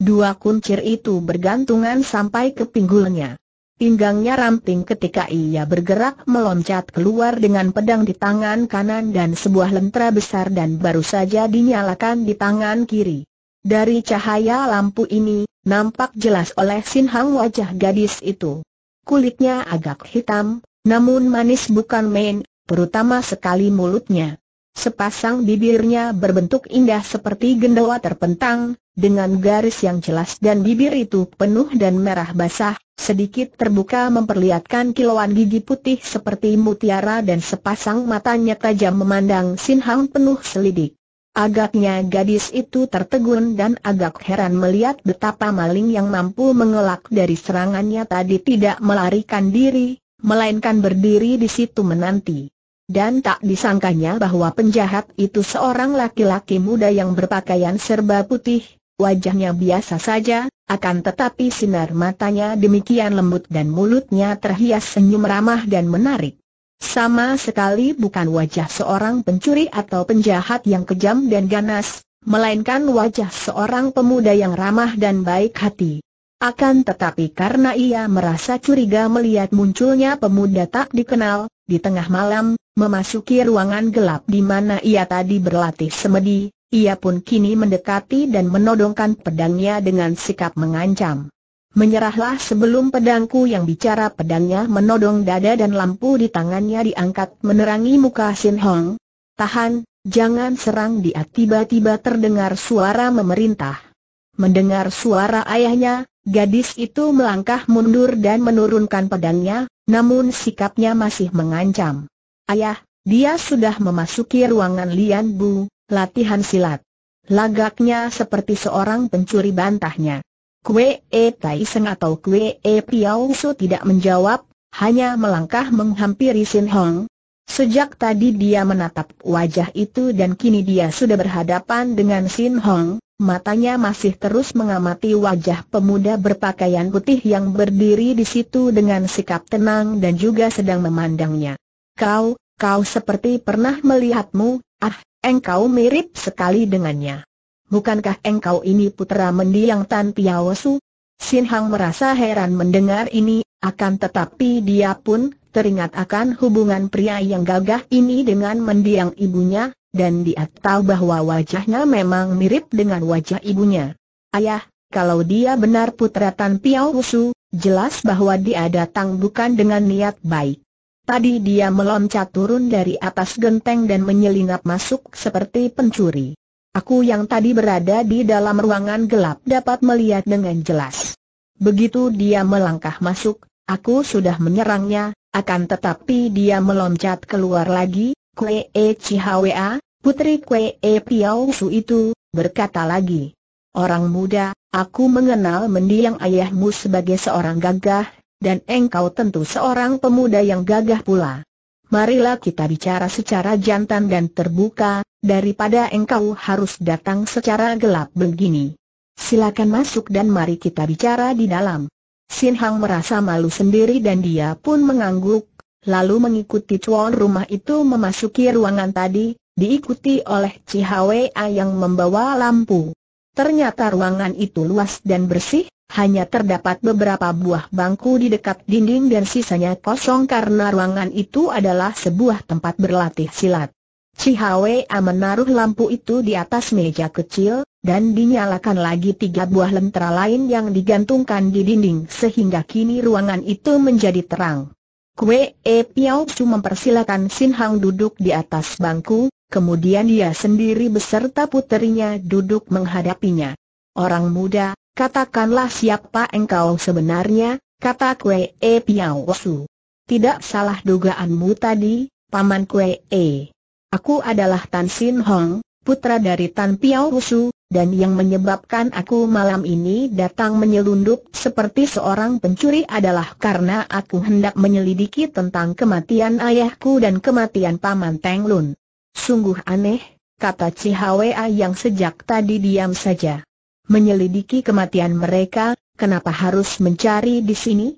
Speaker 1: Dua kuncir itu bergantungan sampai ke pinggulnya. Pinggangnya ramping ketika ia bergerak meloncat keluar dengan pedang di tangan kanan dan sebuah lentera besar dan baru saja dinyalakan di tangan kiri. Dari cahaya lampu ini, Nampak jelas oleh Sin Hang wajah gadis itu. Kulitnya agak hitam, namun manis bukan main, terutama sekali mulutnya. Sepasang bibirnya berbentuk indah seperti gendawa terpentang, dengan garis yang jelas dan bibir itu penuh dan merah basah, sedikit terbuka memperlihatkan kilauan gigi putih seperti mutiara dan sepasang matanya tajam memandang Sin Hang penuh selidik. Agaknya gadis itu tertegun dan agak heran melihat betapa maling yang mampu mengelak dari serangannya tadi tidak melarikan diri, melainkan berdiri di situ menanti. Dan tak disangkanya bahwa penjahat itu seorang laki-laki muda yang berpakaian serba putih, wajahnya biasa saja, akan tetapi sinar matanya demikian lembut dan mulutnya terhias senyum ramah dan menarik. Sama sekali bukan wajah seorang pencuri atau penjahat yang kejam dan ganas, melainkan wajah seorang pemuda yang ramah dan baik hati. Akan tetapi karena ia merasa curiga melihat munculnya pemuda tak dikenal, di tengah malam, memasuki ruangan gelap di mana ia tadi berlatih semedi, ia pun kini mendekati dan menodongkan pedangnya dengan sikap mengancam. Menyerahlah sebelum pedangku yang bicara pedangnya menodong dada dan lampu di tangannya diangkat menerangi muka Sin Hong. Tahan, jangan serang dia tiba-tiba terdengar suara memerintah. Mendengar suara ayahnya, gadis itu melangkah mundur dan menurunkan pedangnya, namun sikapnya masih mengancam. Ayah, dia sudah memasuki ruangan Lian Bu, latihan silat. Lagaknya seperti seorang pencuri bantahnya. Kue E Tai Seng atau Kue E Piao Su tidak menjawab, hanya melangkah menghampiri Sin Hong. Sejak tadi dia menatap wajah itu dan kini dia sudah berhadapan dengan Sin Hong, matanya masih terus mengamati wajah pemuda berpakaian putih yang berdiri di situ dengan sikap tenang dan juga sedang memandangnya. Kau, kau seperti pernah melihatmu, ah, engkau mirip sekali dengannya bukankah engkau ini putera mendiang Tan Piaosu? Sin Hang merasa heran mendengar ini, akan tetapi dia pun teringat akan hubungan pria yang gagah ini dengan mendiang ibunya, dan dia tahu bahwa wajahnya memang mirip dengan wajah ibunya. Ayah, kalau dia benar putra Tan Piaosu, jelas bahwa dia datang bukan dengan niat baik. Tadi dia meloncat turun dari atas genteng dan menyelinap masuk seperti pencuri. Aku yang tadi berada di dalam ruangan gelap dapat melihat dengan jelas. Begitu dia melangkah masuk, aku sudah menyerangnya, akan tetapi dia meloncat keluar lagi, Kue E Chihwa, putri Kue E Piao Su itu, berkata lagi. Orang muda, aku mengenal mendiang ayahmu sebagai seorang gagah, dan engkau tentu seorang pemuda yang gagah pula. Marilah kita bicara secara jantan dan terbuka, daripada engkau harus datang secara gelap begini. Silakan masuk dan mari kita bicara di dalam. Sin Hang merasa malu sendiri dan dia pun mengangguk, lalu mengikuti tuan rumah itu memasuki ruangan tadi, diikuti oleh Cihwa yang membawa lampu. Ternyata ruangan itu luas dan bersih, hanya terdapat beberapa buah bangku di dekat dinding dan sisanya kosong karena ruangan itu adalah sebuah tempat berlatih silat. Cihawa menaruh lampu itu di atas meja kecil, dan dinyalakan lagi tiga buah lentera lain yang digantungkan di dinding sehingga kini ruangan itu menjadi terang. Kue E Piao Su mempersilakan Sin Hang duduk di atas bangku, kemudian dia sendiri beserta puterinya duduk menghadapinya. Orang muda, Katakanlah siapa engkau sebenarnya, kata Kue E Piawosu. Tidak salah dugaanmu tadi, Paman Kue E. Aku adalah Tan Sin Hong, putra dari Tan Piawosu, dan yang menyebabkan aku malam ini datang menyelundup seperti seorang pencuri adalah karena aku hendak menyelidiki tentang kematian ayahku dan kematian Paman Teng Lun. Sungguh aneh, kata Cihawea yang sejak tadi diam saja menyelidiki kematian mereka, kenapa harus mencari di sini?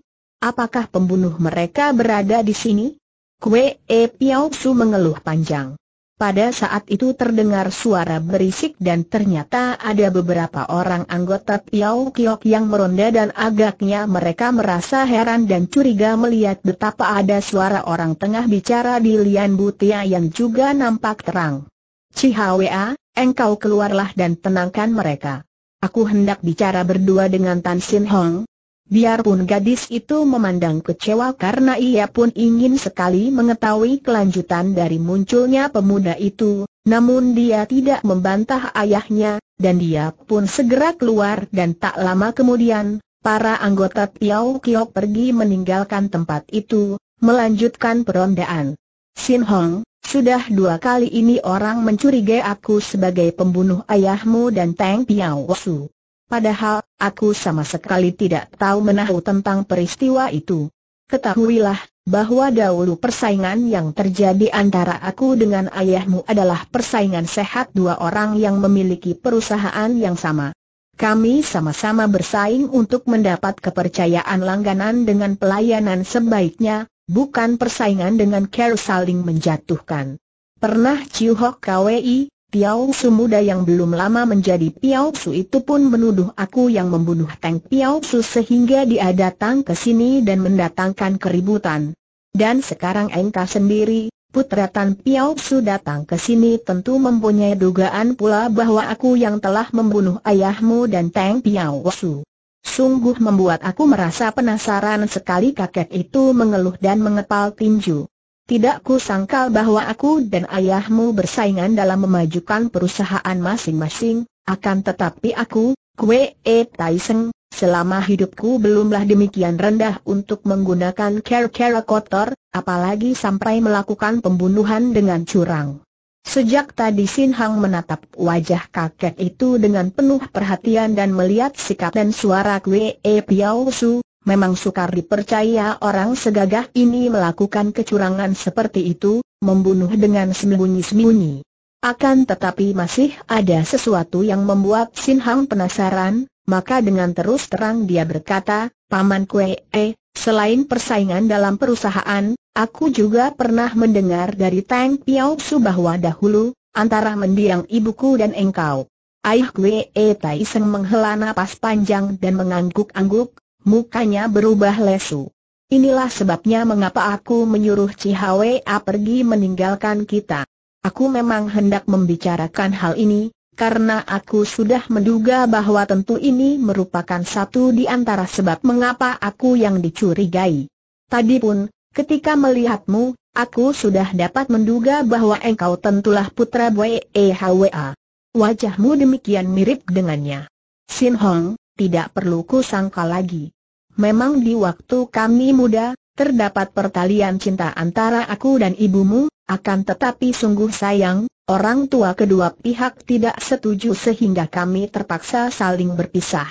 Speaker 1: Apakah pembunuh mereka berada di sini? Kue E Piao Su mengeluh panjang. Pada saat itu terdengar suara berisik dan ternyata ada beberapa orang anggota Piao Kiok yang meronda dan agaknya mereka merasa heran dan curiga melihat betapa ada suara orang tengah bicara di Lian Butia yang juga nampak terang. Cihawea, engkau keluarlah dan tenangkan mereka. Aku hendak bicara berdua dengan Tan Sin Hong. Biarpun gadis itu memandang kecewa karena ia pun ingin sekali mengetahui kelanjutan dari munculnya pemuda itu, namun dia tidak membantah ayahnya, dan dia pun segera keluar dan tak lama kemudian, para anggota Piao Kiok pergi meninggalkan tempat itu, melanjutkan perondaan. Sin Hong, sudah dua kali ini orang mencurigai aku sebagai pembunuh ayahmu dan Tang Piao Su. Padahal, aku sama sekali tidak tahu menahu tentang peristiwa itu. Ketahuilah, bahwa dahulu persaingan yang terjadi antara aku dengan ayahmu adalah persaingan sehat dua orang yang memiliki perusahaan yang sama. Kami sama-sama bersaing untuk mendapat kepercayaan langganan dengan pelayanan sebaiknya, bukan persaingan dengan care saling menjatuhkan. Pernah Chiu Hok Kwei, Piao Su muda yang belum lama menjadi Piao Su itu pun menuduh aku yang membunuh Tang Piao Su sehingga dia datang ke sini dan mendatangkan keributan. Dan sekarang engkau sendiri, putra Tan Piao Su datang ke sini tentu mempunyai dugaan pula bahwa aku yang telah membunuh ayahmu dan Tang Piao Su. Sungguh membuat aku merasa penasaran sekali kakek itu mengeluh dan mengepal tinju. Tidak ku sangkal bahwa aku dan ayahmu bersaingan dalam memajukan perusahaan masing-masing, akan tetapi aku, Kwe E Taiseng, selama hidupku belumlah demikian rendah untuk menggunakan care kera kotor, apalagi sampai melakukan pembunuhan dengan curang. Sejak tadi Sin Hang menatap wajah kakek itu dengan penuh perhatian dan melihat sikap dan suara Kwe e Piao Su, memang sukar dipercaya orang segagah ini melakukan kecurangan seperti itu, membunuh dengan sembunyi-sembunyi. Akan tetapi masih ada sesuatu yang membuat Sin Hang penasaran, maka dengan terus terang dia berkata, Paman Kwe E, selain persaingan dalam perusahaan, Aku juga pernah mendengar dari Tang Piao Su bahwa dahulu, antara mendiang ibuku dan engkau. Ayah Kwe E Tai Seng menghela napas panjang dan mengangguk-angguk, mukanya berubah lesu. Inilah sebabnya mengapa aku menyuruh Cihawe A pergi meninggalkan kita. Aku memang hendak membicarakan hal ini, karena aku sudah menduga bahwa tentu ini merupakan satu di antara sebab mengapa aku yang dicurigai. Tadi pun, Ketika melihatmu, aku sudah dapat menduga bahwa engkau tentulah putra Bwe Hwa. Wajahmu demikian mirip dengannya. Sin Hong, tidak perlu ku sangka lagi. Memang di waktu kami muda, terdapat pertalian cinta antara aku dan ibumu, akan tetapi sungguh sayang, orang tua kedua pihak tidak setuju sehingga kami terpaksa saling berpisah.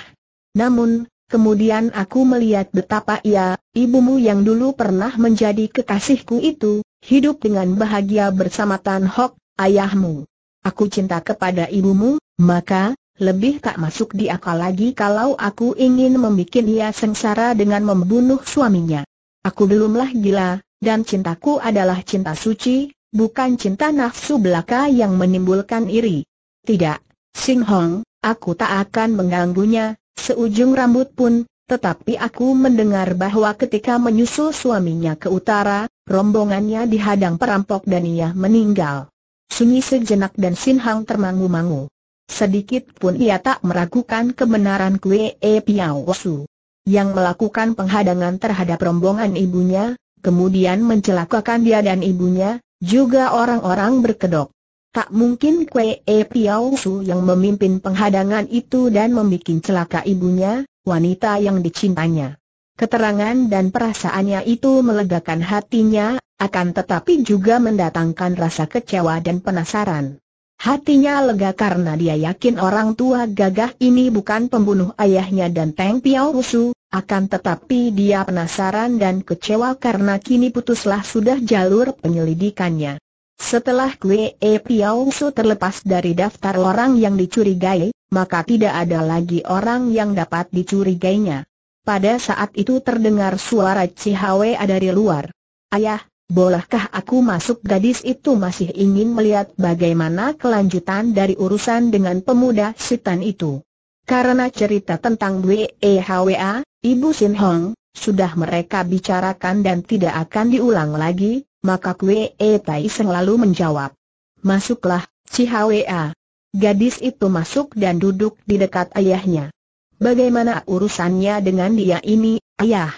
Speaker 1: Namun, Kemudian aku melihat betapa ia, ibumu yang dulu pernah menjadi kekasihku itu, hidup dengan bahagia bersama Tan Hok, ayahmu. Aku cinta kepada ibumu, maka, lebih tak masuk di akal lagi kalau aku ingin membuat ia sengsara dengan membunuh suaminya. Aku belumlah gila, dan cintaku adalah cinta suci, bukan cinta nafsu belaka yang menimbulkan iri. Tidak, Sing Hong, aku tak akan mengganggunya, seujung rambut pun, tetapi aku mendengar bahwa ketika menyusul suaminya ke utara, rombongannya dihadang perampok dan ia meninggal. Sunyi sejenak dan Sin Hang termangu-mangu. Sedikit pun ia tak meragukan kebenaran Kue E Piao Su yang melakukan penghadangan terhadap rombongan ibunya, kemudian mencelakakan dia dan ibunya, juga orang-orang berkedok. Tak mungkin Kwee e Piao Su yang memimpin penghadangan itu dan membuat celaka ibunya, wanita yang dicintanya. Keterangan dan perasaannya itu melegakan hatinya, akan tetapi juga mendatangkan rasa kecewa dan penasaran. Hatinya lega karena dia yakin orang tua gagah ini bukan pembunuh ayahnya dan Teng Piao Su, akan tetapi dia penasaran dan kecewa karena kini putuslah sudah jalur penyelidikannya. Setelah Kue E Piao Su terlepas dari daftar orang yang dicurigai, maka tidak ada lagi orang yang dapat dicurigainya. Pada saat itu terdengar suara Cihawe dari luar. Ayah, bolehkah aku masuk gadis itu masih ingin melihat bagaimana kelanjutan dari urusan dengan pemuda setan itu. Karena cerita tentang WEHWA, e Ibu Sin Hong, sudah mereka bicarakan dan tidak akan diulang lagi, maka Kwe e Tai selalu menjawab. Masuklah, Cihawea. Gadis itu masuk dan duduk di dekat ayahnya. Bagaimana urusannya dengan dia ini, ayah?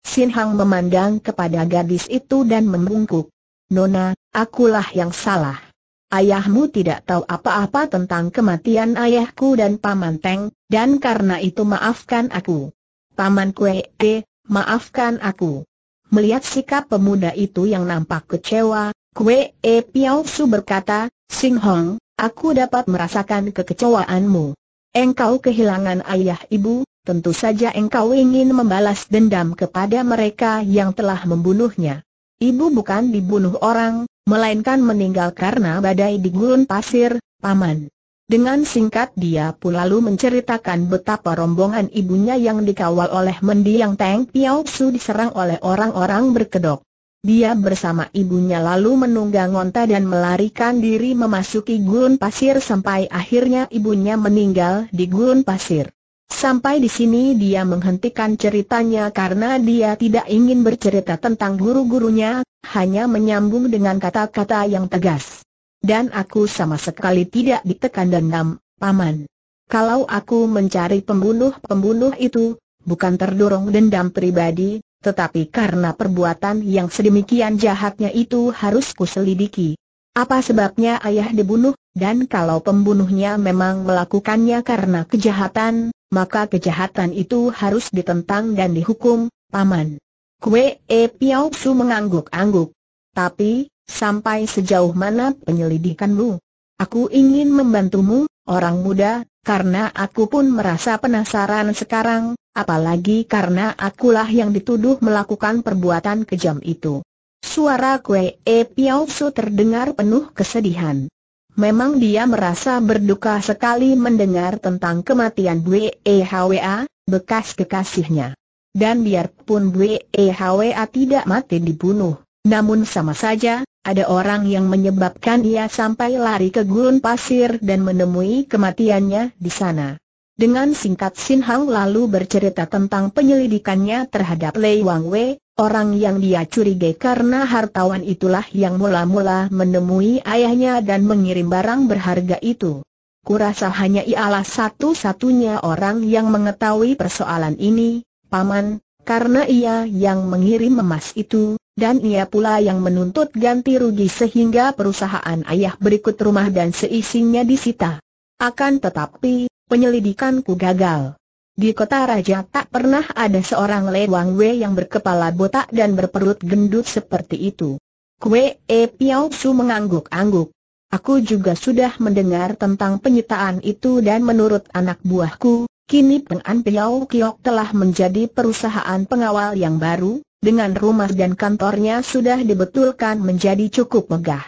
Speaker 1: Sin Hang memandang kepada gadis itu dan membungkuk. Nona, akulah yang salah. Ayahmu tidak tahu apa-apa tentang kematian ayahku dan Paman Teng, dan karena itu maafkan aku. Paman Kue, e, maafkan aku. Melihat sikap pemuda itu yang nampak kecewa, Kwe E Piao Su berkata, Sing Hong, aku dapat merasakan kekecewaanmu. Engkau kehilangan ayah ibu, tentu saja engkau ingin membalas dendam kepada mereka yang telah membunuhnya. Ibu bukan dibunuh orang, melainkan meninggal karena badai di gurun pasir, paman. Dengan singkat dia pun lalu menceritakan betapa rombongan ibunya yang dikawal oleh mendiang Teng Piao Su diserang oleh orang-orang berkedok. Dia bersama ibunya lalu menunggang onta dan melarikan diri memasuki gurun pasir sampai akhirnya ibunya meninggal di gurun pasir. Sampai di sini dia menghentikan ceritanya karena dia tidak ingin bercerita tentang guru-gurunya, hanya menyambung dengan kata-kata yang tegas dan aku sama sekali tidak ditekan dendam, Paman. Kalau aku mencari pembunuh-pembunuh itu, bukan terdorong dendam pribadi, tetapi karena perbuatan yang sedemikian jahatnya itu harus kuselidiki. Apa sebabnya ayah dibunuh, dan kalau pembunuhnya memang melakukannya karena kejahatan, maka kejahatan itu harus ditentang dan dihukum, Paman. Kue E Piao Su mengangguk-angguk. Tapi, Sampai sejauh mana penyelidikanmu? Aku ingin membantumu, orang muda, karena aku pun merasa penasaran sekarang, apalagi karena akulah yang dituduh melakukan perbuatan kejam itu. Suara Kue E Piao terdengar penuh kesedihan. Memang dia merasa berduka sekali mendengar tentang kematian Bwe E Hwa, bekas kekasihnya. Dan biarpun Bwe E Hwa tidak mati dibunuh, namun sama saja, ada orang yang menyebabkan ia sampai lari ke gurun pasir dan menemui kematiannya di sana. Dengan singkat Sin Hang lalu bercerita tentang penyelidikannya terhadap Lei Wang Wei, orang yang dia curigai karena hartawan itulah yang mula-mula menemui ayahnya dan mengirim barang berharga itu. Kurasa hanya ialah satu-satunya orang yang mengetahui persoalan ini, Paman, karena ia yang mengirim emas itu, dan ia pula yang menuntut ganti rugi sehingga perusahaan ayah berikut rumah dan seisinya disita. Akan tetapi, penyelidikanku gagal. Di kota raja tak pernah ada seorang lewang we yang berkepala botak dan berperut gendut seperti itu. Kue E Piao Su mengangguk-angguk. Aku juga sudah mendengar tentang penyitaan itu dan menurut anak buahku, kini Peng An Piao Kiok telah menjadi perusahaan pengawal yang baru, dengan rumah dan kantornya sudah dibetulkan menjadi cukup megah.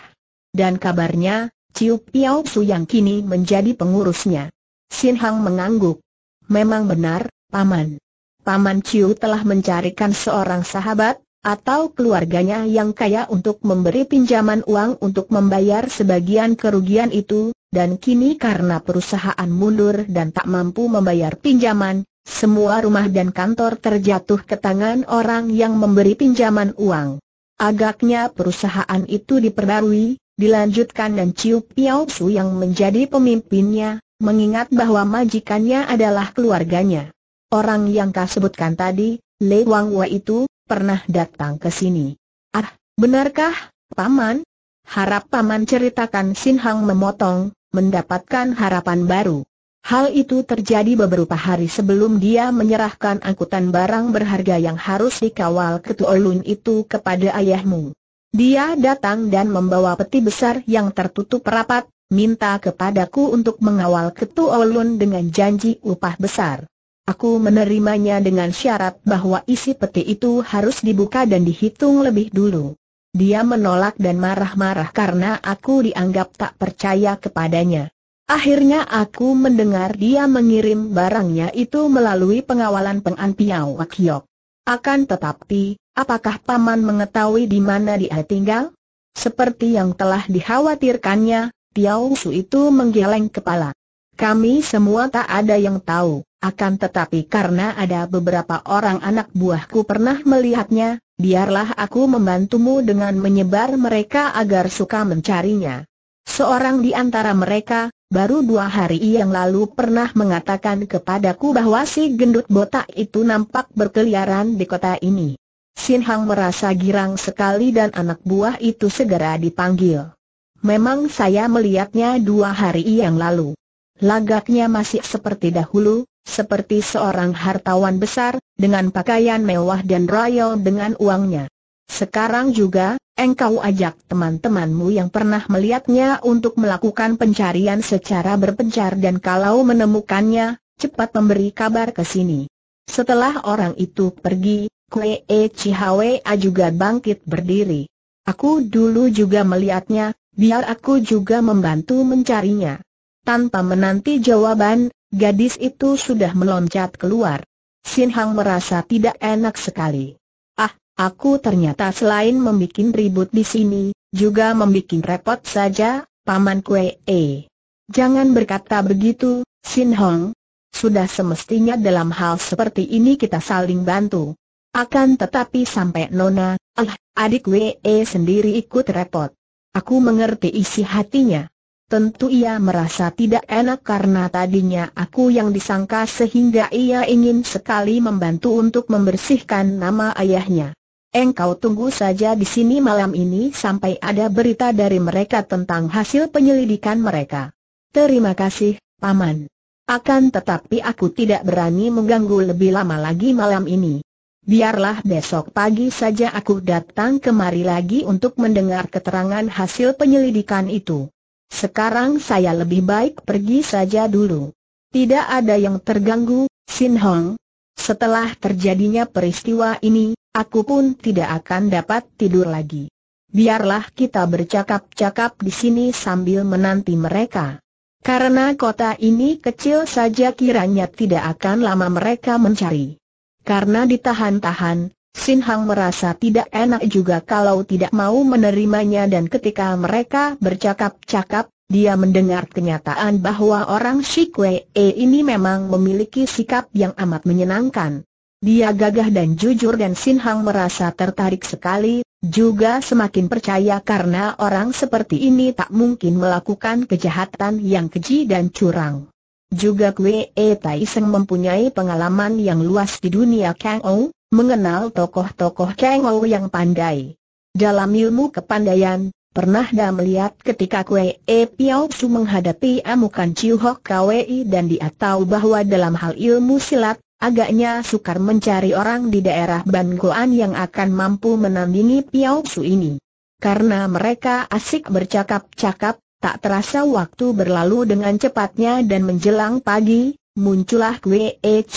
Speaker 1: Dan kabarnya, Ciu Piao Su yang kini menjadi pengurusnya. Sin Hang mengangguk. Memang benar, Paman. Paman Ciu telah mencarikan seorang sahabat, atau keluarganya yang kaya untuk memberi pinjaman uang untuk membayar sebagian kerugian itu, dan kini karena perusahaan mundur dan tak mampu membayar pinjaman, semua rumah dan kantor terjatuh ke tangan orang yang memberi pinjaman uang. Agaknya perusahaan itu diperbarui, dilanjutkan dan Ciu Piao Su yang menjadi pemimpinnya, mengingat bahwa majikannya adalah keluarganya. Orang yang kau sebutkan tadi, Lei Wang Wei itu, pernah datang ke sini. Ah, benarkah, Paman? Harap Paman ceritakan Sin Hang memotong, mendapatkan harapan baru. Hal itu terjadi beberapa hari sebelum dia menyerahkan angkutan barang berharga yang harus dikawal ketua ketuolun itu kepada ayahmu. Dia datang dan membawa peti besar yang tertutup rapat, minta kepadaku untuk mengawal ketua ketuolun dengan janji upah besar. Aku menerimanya dengan syarat bahwa isi peti itu harus dibuka dan dihitung lebih dulu. Dia menolak dan marah-marah karena aku dianggap tak percaya kepadanya. Akhirnya aku mendengar dia mengirim barangnya itu melalui pengawalan pengantiau Wakyok. Akan tetapi, apakah Paman mengetahui di mana dia tinggal? Seperti yang telah dikhawatirkannya, Tiao Su itu menggeleng kepala. Kami semua tak ada yang tahu, akan tetapi karena ada beberapa orang anak buahku pernah melihatnya, biarlah aku membantumu dengan menyebar mereka agar suka mencarinya. Seorang di antara mereka, baru dua hari yang lalu pernah mengatakan kepadaku bahwa si gendut botak itu nampak berkeliaran di kota ini. Sin Hang merasa girang sekali dan anak buah itu segera dipanggil. Memang saya melihatnya dua hari yang lalu. Lagaknya masih seperti dahulu, seperti seorang hartawan besar, dengan pakaian mewah dan royal dengan uangnya. Sekarang juga, engkau ajak teman-temanmu yang pernah melihatnya untuk melakukan pencarian secara berpencar dan kalau menemukannya, cepat memberi kabar ke sini. Setelah orang itu pergi, Kue E a juga bangkit berdiri. Aku dulu juga melihatnya, biar aku juga membantu mencarinya. Tanpa menanti jawaban, gadis itu sudah meloncat keluar. Sin Hang merasa tidak enak sekali. Aku ternyata selain membuat ribut di sini, juga membuat repot saja, Paman Kue. E. Jangan berkata begitu, Sin Hong. Sudah semestinya dalam hal seperti ini kita saling bantu. Akan tetapi sampai Nona, ah, adik Wee e sendiri ikut repot. Aku mengerti isi hatinya. Tentu ia merasa tidak enak karena tadinya aku yang disangka sehingga ia ingin sekali membantu untuk membersihkan nama ayahnya. Engkau tunggu saja di sini malam ini sampai ada berita dari mereka tentang hasil penyelidikan mereka. Terima kasih, Paman. Akan tetapi aku tidak berani mengganggu lebih lama lagi malam ini. Biarlah besok pagi saja aku datang kemari lagi untuk mendengar keterangan hasil penyelidikan itu. Sekarang saya lebih baik pergi saja dulu. Tidak ada yang terganggu, Sin Hong, setelah terjadinya peristiwa ini, aku pun tidak akan dapat tidur lagi. Biarlah kita bercakap-cakap di sini sambil menanti mereka. Karena kota ini kecil saja kiranya tidak akan lama mereka mencari. Karena ditahan-tahan, Sin Hang merasa tidak enak juga kalau tidak mau menerimanya dan ketika mereka bercakap-cakap, dia mendengar kenyataan bahwa orang Shikwe ini memang memiliki sikap yang amat menyenangkan. Dia gagah dan jujur dan Sin Hang merasa tertarik sekali, juga semakin percaya karena orang seperti ini tak mungkin melakukan kejahatan yang keji dan curang. Juga Kwe Tai Seng mempunyai pengalaman yang luas di dunia Kang Ou, mengenal tokoh-tokoh Kang Ou yang pandai. Dalam ilmu kepandaian, Pernah dah melihat ketika Kue E Piao Su menghadapi amukan Chiu Hok Kwee dan dia tahu bahwa dalam hal ilmu silat, agaknya sukar mencari orang di daerah Ban Goan yang akan mampu menandingi Piao Su ini. Karena mereka asik bercakap-cakap, tak terasa waktu berlalu dengan cepatnya dan menjelang pagi, muncullah Kue E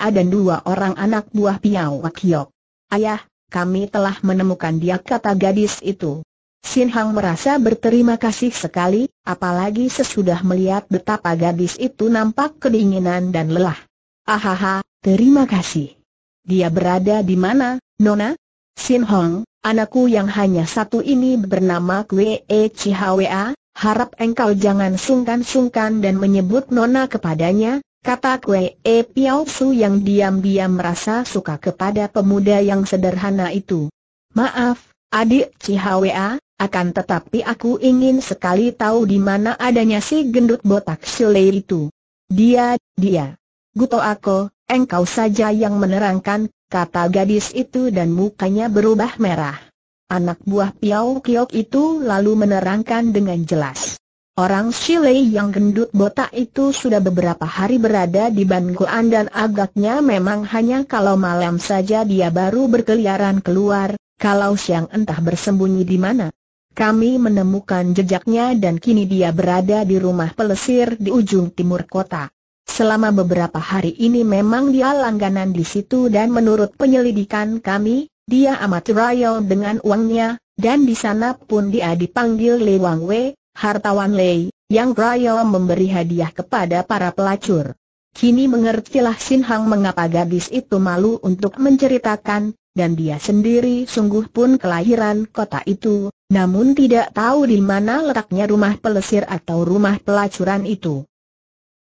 Speaker 1: A dan dua orang anak buah Piao Kiok. Ayah, kami telah menemukan dia kata gadis itu. Sin Hang merasa berterima kasih sekali, apalagi sesudah melihat betapa gadis itu nampak kedinginan dan lelah. Ahaha, terima kasih. Dia berada di mana, Nona? Sin Hong, anakku yang hanya satu ini bernama Kwee Chihwa, harap engkau jangan sungkan-sungkan dan menyebut Nona kepadanya, kata Kwee e Piao Su yang diam-diam merasa suka kepada pemuda yang sederhana itu. Maaf, adik Chihwa, akan tetapi aku ingin sekali tahu di mana adanya si gendut botak Sule itu. Dia, dia. Guto aku, engkau saja yang menerangkan, kata gadis itu dan mukanya berubah merah. Anak buah piau Kiok itu lalu menerangkan dengan jelas. Orang Sile yang gendut botak itu sudah beberapa hari berada di Banguan dan agaknya memang hanya kalau malam saja dia baru berkeliaran keluar, kalau siang entah bersembunyi di mana. Kami menemukan jejaknya dan kini dia berada di rumah pelesir di ujung timur kota. Selama beberapa hari ini memang dia langganan di situ dan menurut penyelidikan kami, dia amat royal dengan uangnya, dan di sana pun dia dipanggil Le Wang Wei, hartawan Lei, yang royal memberi hadiah kepada para pelacur. Kini mengertilah Sin Hang mengapa gadis itu malu untuk menceritakan, dan dia sendiri sungguh pun kelahiran kota itu, namun tidak tahu di mana letaknya rumah pelesir atau rumah pelacuran itu.